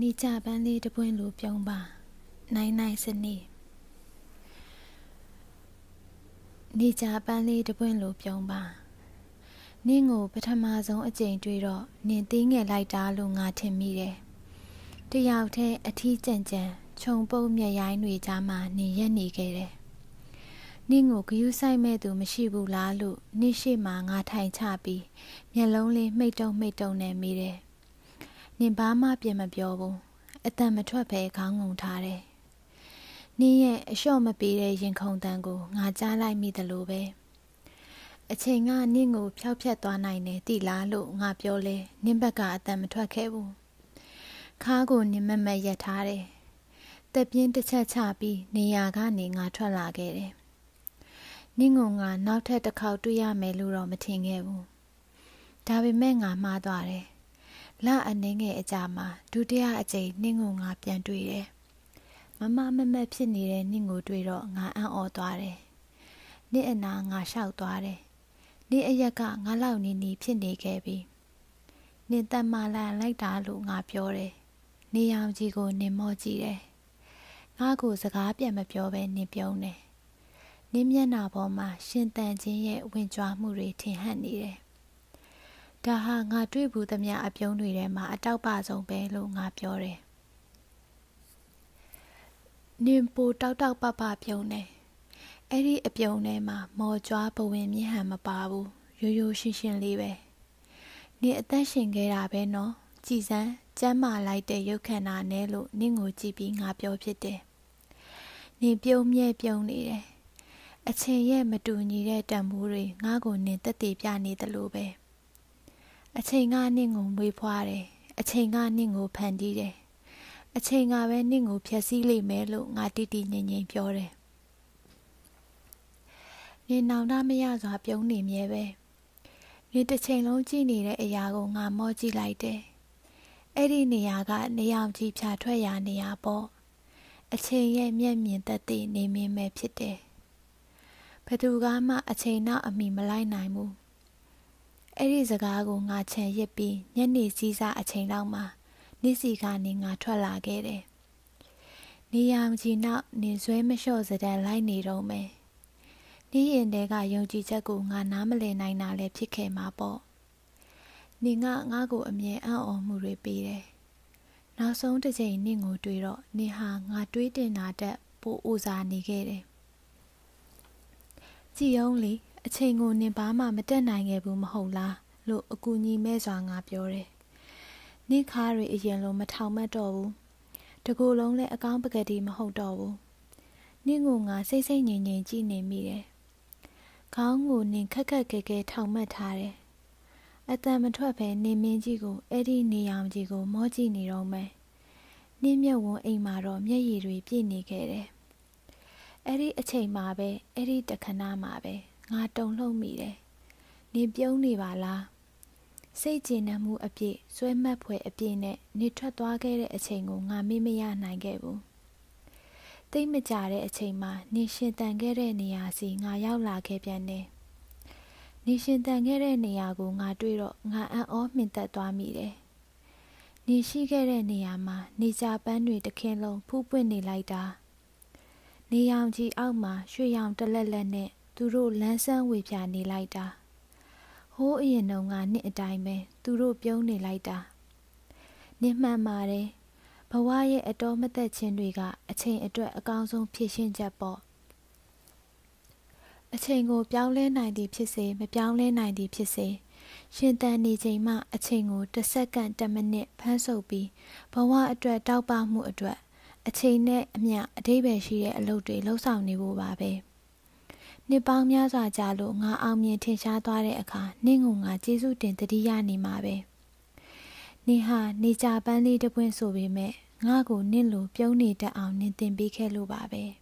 နေကြပန်းလေးတပွင့်လိုပြုံးပါ နိုင်နိုင်စနေနေကြပန်းလေးတပွင့်လိုပြုံးပါနင့်ကိုပထမဆုံးအကြိမ်တွေ့တော့နင်သေးငယ်လိုက်တာလို့ငါထင်မိတယ်တယောက်တည်းအထီးကြံကြံခြုံပုတ်မြက်ရိုင်းတွေကြားမှာနင်ရက်နေခဲ့တယ်နင့်ကိုဂယူးဆိုင်မဲ့သူမရှိဘူးလားလို့နင့်ရှိမှငါထိုင်ချပြီးမျက်လုံးလေးမှိတ်တုံမှိတ်တုံနဲ့မိတယ်နင်ဘာမှပြန်မပြောဘူးအတန်မထွက်ဘဲခေါင်းငုံထားတယ်နင်းရဲ့အလျှော့မပေးတဲ့ရင်ခုန်တန်ကိုငါကြားလိုက်မိသလိုပဲအချိန်ကနင့်ကိုဖျောက်ဖျက်သွားနိုင်တယ်တိလားလို့ငါပြောလဲနင့်ဘက်ကအတန်မထွက်ခဲ့ဘူးခါကိုနင်မမက်ရက်ထားတယ်တက်ပြင်းတစ်ချက်ချပြီးနေရာကနေငါထွက်လာခဲ့တယ်နင့်ကငါနောက်ထပ်တစ်ခေါက်တွေ့ရမယ်လို့တော့မထင်ခဲ့ဘူးဒါပေမဲ့ငါမှားသွားတယ်လအနှင်းငယ်အကြာမှာဒုတိယအကြိမ်နင့်ကိုငါပြန်တွေ့တယ်။မမမမက်ဖြစ်နေတဲ့နင့်ကိုတွေ့တော့ငါအံ့ဩသွားတယ်။နင့်အနာငါလျှောက်သွားတယ်။နင့်အရက်ကငါလောက်နေနေဖြစ်နေခဲ့ပြီ။နင့်တမလန်လိုက်တာလို့ငါပြောတယ်။နေရောင်ကြီးကိုနင်မော့ကြည့်တယ်။ငါကိုစကားပြန်မပြောဘဲနင်ပြုံးတယ်။နင်းမျက်နှာပေါ်မှာရှင်တန်ခြင်းရဲ့ဝင်ကြွားမှုတွေထင်ဟပ်နေတယ်။ဒါဟာငါတွေ့ဘူးသမျှအပြုံးတွေထဲမှာအတောက်ပဆုံးပဲလို့ငါပြောတယ်နင်ပိုတောက်တောက်ပပပြုံးတယ်အဲ့ဒီအပြုံးထဲမှာမော်ကြွားပဝင်မြင့်ဟန်မပါဘူးရိုးရိုးရှင်းရှင်းလေးပဲနင်အသက်ရှင်ခဲ့တာပဲနော်ကြည်စမ်းကျမ်းမာလိုက်တဲ့ရုပ်ခန္ဓာနဲ့လို့နင့်ကိုကြည့်ပြီးငါပြောဖြစ်တယ်နင်ပြုံးမြဲပြုံးနေတယ်အချိန်ရဲ့မတူညီတဲ့တန်ဖိုးတွေငါ့ကိုနင်တက်တည်ပြနေတယ်လို့ပဲ။အချိန်ကနှင့်ကိုမွေးဖွားတယ်အချိန်ကနှင့်ကိုဖန်တီးတယ်အချိန်ကပဲနှင့်ကိုဖျက်ဆီးလိမ့်မယ်လို့ငါတိတိငြိမ်ငြိမ်ပြောတယ်နင်နောင်တမရစွာပြုံးနေမြဲပဲနင်တစ်ချိန်လုံးကြည့်နေတဲ့အရာကိုငါမော့ကြည့်လိုက်တယ်အဲ့ဒီနေရာကနေရောင်ကြီးဖြာထွက်ရာနေရာပေါ့အချိန်ရဲ့မျက်မြင်သက်သေနေမင်းပဲဖြစ်တယ်ဘသူကမှအချိန်နောက်အမိမလိုက်နိုင်ဘူးအဲ့ဒီစကားကိုငါချန်ရစ်ပြီးညနေစည်းစားအချိန်လောက်မှာနေ့စီကနေငါထွက်လာခဲ့တယ်။နေရောင်ကြီးနောက်နေဆွဲမလျှော့စတဲ့လိုက်နေတော့မယ်။နေရင်တဲကယုံကြည်ချက်ကိုငါနားမလည်နိုင်တာလည်းဖြစ်ခဲ့မှာပေါ့။နေကငါ့ကိုအမြဲအံ့ဩမှုတွေပေးတယ်။နောက်ဆုံးတစ်ချိန်နေကိုတွေ့တော့နေဟာငါတွေးတင်တာတက်ပိုအိုစာနေခဲ့တယ်။ကြည်ယုံလေးအချိန်ကိုနင်ဘာမှမတက်နိုင်ခဲ့ဘူးမဟုတ်လားလို့အကူညီမဲ့စွာငါပြောတယ်။နင့်ခါတွေအရင်လိုမထောင်မတ်တော့ဘူး။တကူလုံးလည်းအကောင်းပကတိမဟုတ်တော့ဘူး။နင့်ကိုငါစိတ်စိတ်ငြိမ်ငြိမ်ကြည့်နေမိတယ်။ခေါင်းကိုနင်ခက်ခက်ခဲခဲထောင်မတ်ထားတယ်။အတန်မထွက်ပဲနင်မင်းကြီးကိုအဲ့ဒီနေအောင်ကြီးကို မောကြည့်နေတော့မယ်။နင့်မျက်ဝန်းအိမ်မှာတော့မျက်ရည်တွေပြည့်နေခဲ့တယ်။အဲ့ဒီအချိန်မှာပဲအဲ့ဒီတခဏမှာပဲ။ငါတုန်လှုပ်မိတယ်။နေပြုံးနေပါလား။စိတ်ကျေနပ်မှုအပြည့်ဆွဲမှတ်ဖွယ်အပြည့်နဲ့နေထွက်သွားခဲ့တဲ့အချိန်ကိုငါမေ့မရနိုင်ခဲ့ဘူး။တိတ်မကြတဲ့အချိန်မှာနေရှင်တန်ခဲ့တဲ့နေရာစီငါရောက်လာခဲ့ပြန်တယ်။နေရှင်တန်ခဲ့တဲ့နေရာကိုငါတွေ့တော့ငါအံ့ဩမှင်သက်သွားမိတယ်။နေရှိခဲ့တဲ့နေရာမှာနေကြပန်းတွေတစ်ခင်းလုံးဖူးပွင့်နေလိုက်တာ။နေရောင်ကြီးအောက်မှာရွှေရောင်တလက်လက်နဲ့သူတို့လန်းဆန်းဝေဖြာနေလိုက်တာဟိုးအရင်တုန်းကနှစ်အတိုင်းပဲသူတို့ပြုံးနေလိုက်တာနင်မှန်ပါတယ်ဘဝရဲ့အတော်မသက်ခြင်းတွေက အချိန်အတွက်အကောင်းဆုံးဖြည့်ရှင်းချက်ပေါ့အချိန်ကိုပြောင်းလဲနိုင်သည်ဖြစ်စေမပြောင်းလဲနိုင်သည်ဖြစ်စေရှင်တန်နေချိန်မှ အချိန်ကိုတစ်စက္ကန့်တစ်မိနစ်ဖမ်းဆုပ်ပြီးဘဝအတွက်တောက်ပမှုအတွက် အချိန်နဲ့အမျှအတိပ္ပယ်ရှိတဲ့အလုပ်တွေလှုပ်ဆောင်နေဖို့ပါပဲ။နှစ်ပေါင်းများစွာကြာလို့ငါအောင်မြင်ထင်ရှားသွားတဲ့အခါနင့်ကိုငါကျေးဇူးတင်တတိယနေမှာပဲနင်ဟာနေကြပန်းလေးတစ်ပွင့်ဆိုပေမဲ့ငါ့ကိုနင့်လိုပြုံးနေတတ်အောင်နင်တင်ပေးခဲ့လို့ပါပဲ။